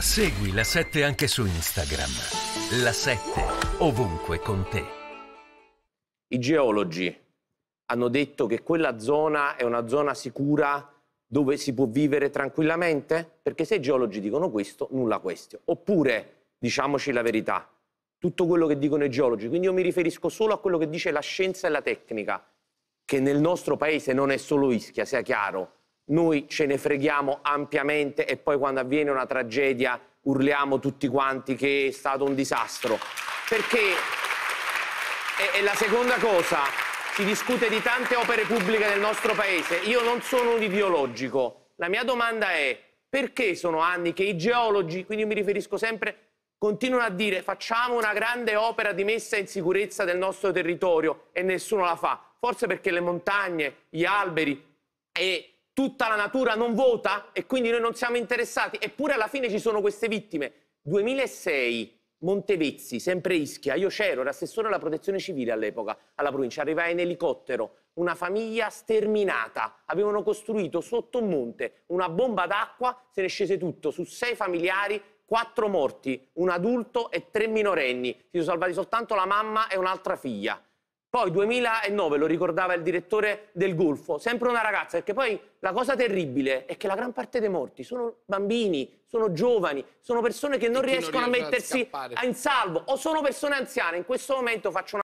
Segui la 7 anche su Instagram. La 7 ovunque con te. I geologi hanno detto che quella zona è una zona sicura dove si può vivere tranquillamente? Perché se i geologi dicono questo, nulla questo. Oppure, diciamoci la verità, tutto quello che dicono i geologi, quindi io mi riferisco solo a quello che dice la scienza e la tecnica, che nel nostro paese non è solo Ischia, sia chiaro, noi ce ne freghiamo ampiamente e poi quando avviene una tragedia urliamo tutti quanti che è stato un disastro. Perché, e, e la seconda cosa, si discute di tante opere pubbliche nel nostro paese, io non sono un ideologico, la mia domanda è perché sono anni che i geologi, quindi mi riferisco sempre continuano a dire facciamo una grande opera di messa in sicurezza del nostro territorio e nessuno la fa. Forse perché le montagne, gli alberi e tutta la natura non vota e quindi noi non siamo interessati, eppure alla fine ci sono queste vittime. 2006, Montevezzi, sempre Ischia, io c'ero, era assessore alla protezione civile all'epoca, alla provincia, arrivai in elicottero, una famiglia sterminata, avevano costruito sotto un monte una bomba d'acqua, se ne scese tutto, su sei familiari, quattro morti, un adulto e tre minorenni, si sono salvati soltanto la mamma e un'altra figlia. Poi 2009 lo ricordava il direttore del Golfo, sempre una ragazza, perché poi la cosa terribile è che la gran parte dei morti sono bambini, sono giovani, sono persone che non riescono non a mettersi a in salvo o sono persone anziane. In questo momento faccio una